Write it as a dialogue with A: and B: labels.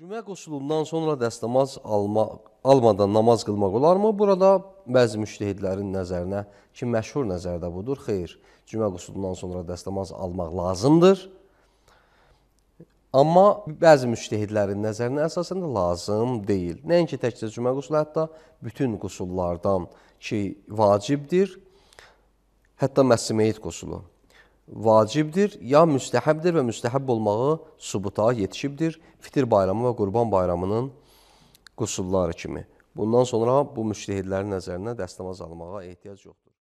A: Cümə qoşulundan sonra dəstəmaz alma, almadan namaz qılmaq olarmı? Burada bəzi müştehidlərin nəzərinə ki, məşhur nəzərdə budur. Xeyr, cümə qoşulundan sonra dəstəmaz almaq lazımdır. Amma bəzi müştehidlərin nəzərinə əsasən lazım deyil. Nəinki təkcə cümə qusulu, hətta bütün qusullardan ki, vacibdir. Hətta məscimeyit qusulu vacibdir, ya müstəhəbdir və müstəhəb olmağı subuta yetişibdir. Fitir bayramı və Qurban bayramının qusulları kimi. Bundan sonra bu müştəhidlərin nəzərinə dəstəmaz almağa ehtiyac yoxdur.